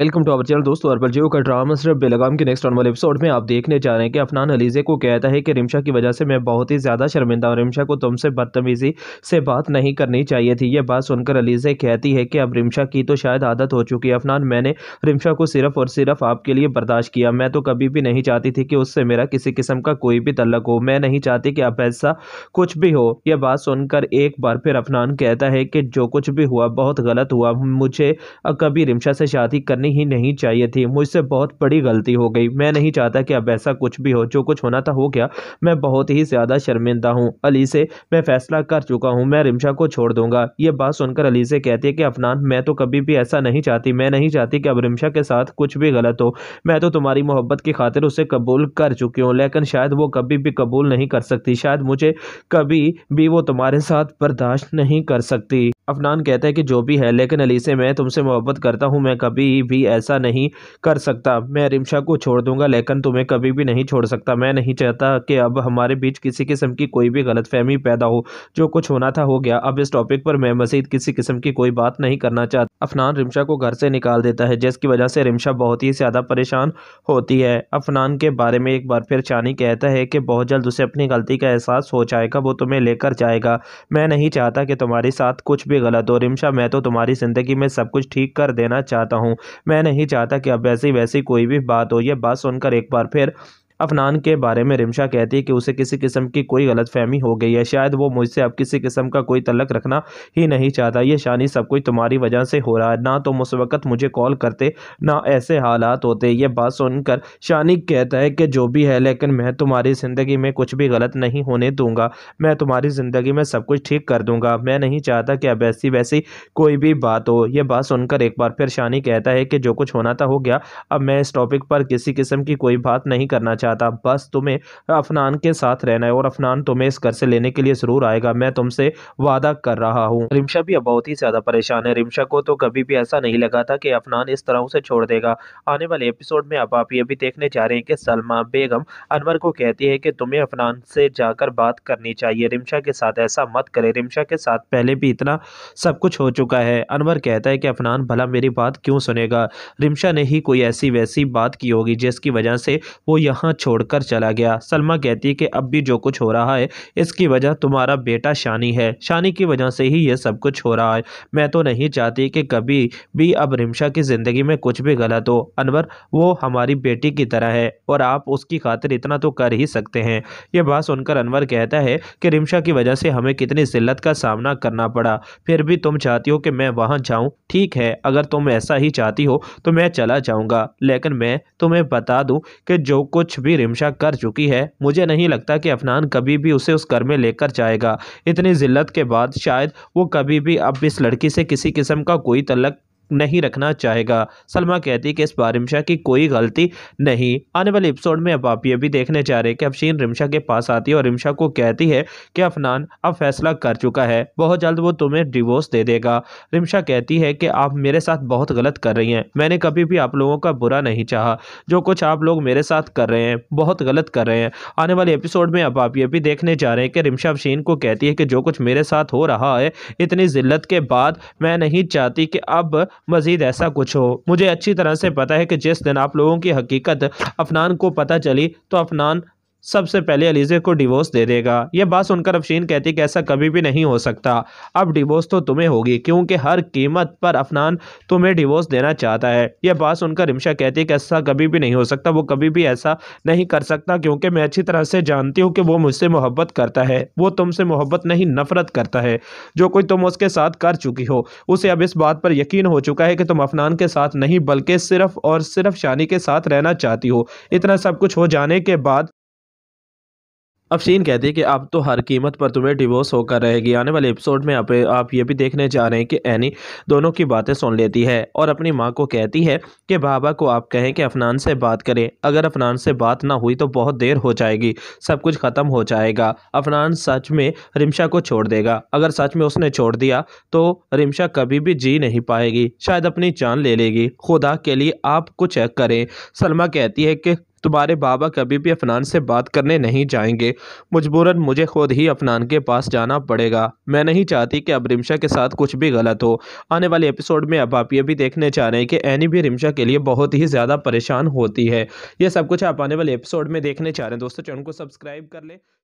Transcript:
welcome to our channel दोस्तों अरबल जियो का ड्रामा सिर्फ बेलगाम के नेक्स्ट वाले एपिसोड में आप देखने जा रहे हैं कि अफनान अलीजे को कहता है कि रिमशा की वजह से मैं बहुत ही ज़्यादा शर्मिंदा हूँ रिमशा को तुमसे बदतमीज़ी से बात नहीं करनी चाहिए थी यह बात सुनकर अलीजे कहती है कि अब रिमशा की तो शायद आदत हो चुकी है अफनान मैंने रिमशा को सिर्फ और सिर्फ आपके लिए बर्दाश्त किया मैं तो कभी भी नहीं चाहती थी कि उससे मेरा किसी किस्म का कोई भी तलक हो मैं नहीं चाहती कि अब ऐसा कुछ भी हो यह बात सुनकर एक बार फिर अफनान कहता है कि जो कुछ भी हुआ बहुत गलत हुआ मुझे कभी रिमशा से शादी करनी करनी ही नहीं चाहिए थी मुझसे बहुत बड़ी गलती हो गई मैं नहीं चाहता कि अब ऐसा कुछ भी हो जो कुछ होना था हो गया मैं बहुत ही ज़्यादा शर्मिंदा हूँ अली से मैं फैसला कर चुका हूँ मैं रिमशा को छोड़ दूंगा ये बात सुनकर अली से कहती है कि अफनान मैं तो कभी भी ऐसा नहीं चाहती मैं नहीं चाहती कि अब रिमशा के साथ कुछ भी गलत हो मैं तो तुम्हारी मोहब्बत की खातिर उसे कबूल कर चुकी हूँ लेकिन शायद वो कभी भी कबूल नहीं कर सकती शायद मुझे कभी भी वो तुम्हारे साथ बर्दाश्त नहीं कर सकती अफनान कहता है कि जो भी है लेकिन अली से मैं तुमसे मोहब्बत करता हूँ मैं कभी भी ऐसा नहीं कर सकता मैं रिमशा को छोड़ दूंगा लेकिन तुम्हें कभी भी नहीं छोड़ सकता मैं नहीं चाहता कि अब हमारे बीच किसी किस्म की कोई भी गलतफहमी पैदा हो जो कुछ होना था हो गया अब इस टॉपिक पर मैं मजीद किसी किस्म की कोई बात नहीं करना चाहता अफनान रिमशा को घर से निकाल देता है जिसकी वजह से रिमशा बहुत ही ज़्यादा परेशान होती है अफनान के बारे में एक बार फिर चानी कहता है कि बहुत जल्द उसे अपनी गलती का एहसास हो जाएगा वो तुम्हें लेकर जाएगा मैं नहीं चाहता कि तुम्हारे साथ कुछ भी भी गलत हो रिमशा मैं तो तुम्हारी ज़िंदगी में सब कुछ ठीक कर देना चाहता हूँ मैं नहीं चाहता कि अब वैसी वैसी कोई भी बात हो यह बात सुनकर एक बार फिर अफनान के बारे में रिमशा कहती है कि उसे किसी किस्म की कोई गलतफहमी हो गई है शायद वो मुझसे अब किसी किस्म का कोई तलक रखना ही नहीं चाहता ये शानी सब कुछ तुम्हारी वजह से हो रहा है ना तो उस वक्त मुझे कॉल करते ना ऐसे हालात होते ये बात सुनकर शानी कहता है कि जो भी है लेकिन मैं तुम्हारी ज़िंदगी में कुछ भी गलत नहीं होने दूंगा मैं तुम्हारी ज़िंदगी में सब कुछ ठीक कर दूंगा मैं नहीं चाहता कि अब ऐसी वैसी कोई भी बात हो यह बात सुनकर एक बार फिर शानी कहता है कि जो कुछ होना था हो गया अब मैं इस टॉपिक पर किसी किस्म की कोई बात नहीं करना चाहता गया बस तुम्हें अफनान के साथ रहना है और अफनान तुम्हें इस घर से लेने के लिए ज़रूर आएगा मैं तुमसे वादा कर रहा हूँ रिमशा भी बहुत ही ज़्यादा परेशान है रिमशा को तो कभी भी ऐसा नहीं लगा था कि अफनान इस तरह उसे छोड़ देगा आने वाले एपिसोड में अब आप ये भी देखने जा रहे हैं कि सलमा बेगम अनवर को कहती है कि तुम्हें अफनान से जाकर बात करनी चाहिए रिमशा के साथ ऐसा मत करे रिमशा के साथ पहले भी इतना सब कुछ हो चुका है अनवर कहता है कि अफनान भला मेरी बात क्यों सुनेगा रिमशा ने ही कोई ऐसी वैसी बात की होगी जिसकी वजह से वो यहाँ छोड़कर चला गया सलमा कहती है कि अब भी जो कुछ हो रहा है इसकी वजह तुम्हारा बेटा शानी है शानी की वजह से ही ये सब कुछ हो रहा है मैं तो नहीं चाहती कि कभी भी अब रिमशा की ज़िंदगी में कुछ भी गलत हो अनवर वो हमारी बेटी की तरह है और आप उसकी खातिर इतना तो कर ही सकते हैं यह बात सुनकर अनवर कहता है कि रिमशा की वजह से हमें कितनी जिल्लत का सामना करना पड़ा फिर भी तुम चाहती हो कि मैं वहाँ जाऊँ ठीक है अगर तुम ऐसा ही चाहती हो तो मैं चला जाऊँगा लेकिन मैं तुम्हें बता दूँ कि जो कुछ भी भी रिमशा कर चुकी है मुझे नहीं लगता कि अफनान कभी भी उसे उस घर में लेकर जाएगा इतनी जिल्लत के बाद शायद वो कभी भी अब इस लड़की से किसी किस्म का कोई तलक नहीं रखना चाहेगा सलमा कहती कि इस बार रिमशा की कोई गलती नहीं आने वाले एपिसोड में अब आप ये भी देखने जा रहे हैं कि अफशीन रिमशा के पास आती है और रिमशा को कहती है कि अफनान अब फैसला कर चुका है बहुत जल्द वो तुम्हें डिवोर्स दे देगा रिमशा कहती है कि आप मेरे साथ बहुत गलत कर रही हैं मैंने कभी भी आप लोगों का बुरा नहीं चाह जो कुछ आप लोग मेरे साथ कर रहे हैं बहुत गलत कर रहे हैं आने वाले एपिसोड में अब आप ये भी देखने जा रहे हैं कि रिमशा अफशीन को कहती है कि जो कुछ मेरे साथ हो रहा है इतनी जिल्लत के बाद मैं नहीं चाहती कि अब मज़ीद ऐसा कुछ हो मुझे अच्छी तरह से पता है कि जिस दिन आप लोगों की हकीकत अफनान को पता चली तो अफनान सबसे पहले अलीज़े को डिवोर्स दे देगा यह बात सुनकर अफशीन कहती कि ऐसा कभी भी नहीं हो सकता अब डिवोर्स तो तुम्हें होगी क्योंकि हर कीमत पर अफनान तुम्हें डिवोर्स देना चाहता है यह बात सुनकर रिमशा कहती कि ऐसा कभी भी नहीं हो सकता वो कभी भी ऐसा नहीं कर सकता क्योंकि मैं अच्छी तरह से जानती हूँ कि वो मुझसे मोहब्बत करता है वो तुमसे मोहब्बत नहीं नफरत करता है जो कोई तुम उसके साथ कर चुकी हो उसे अब इस बात पर यकीन हो चुका है कि तुम अफनान के साथ नहीं बल्कि सिर्फ और सिर्फ शानी के साथ रहना चाहती हो इतना सब कुछ हो जाने के बाद अब सीन कहती है कि अब तो हर कीमत पर तुम्हें डिवोर्स होकर रहेगी आने वाले एपिसोड में आप आप ये भी देखने जा रहे हैं कि एनी दोनों की बातें सुन लेती है और अपनी माँ को कहती है कि बाबा को आप कहें कि अफनान से बात करें अगर अफनान से बात ना हुई तो बहुत देर हो जाएगी सब कुछ ख़त्म हो जाएगा अफनान सच में रिमशा को छोड़ देगा अगर सच में उसने छोड़ दिया तो रिमशा कभी भी जी नहीं पाएगी शायद अपनी जान ले लेगी खुदा के लिए आप कुछ करें सलमा कहती है कि तुम्हारे बाबा कभी भी अफनान से बात करने नहीं जाएंगे मजबूरन मुझे खुद ही अफनान के पास जाना पड़ेगा मैं नहीं चाहती कि अब रिमशा के साथ कुछ भी गलत हो आने वाले एपिसोड में अब आप ये भी देखने चाह रहे हैं कि एनी भी रिमशा के लिए बहुत ही ज़्यादा परेशान होती है यह सब कुछ आप आने वाले एपिसोड में देखने चाह रहे हैं दोस्तों चैनल को सब्सक्राइब कर लें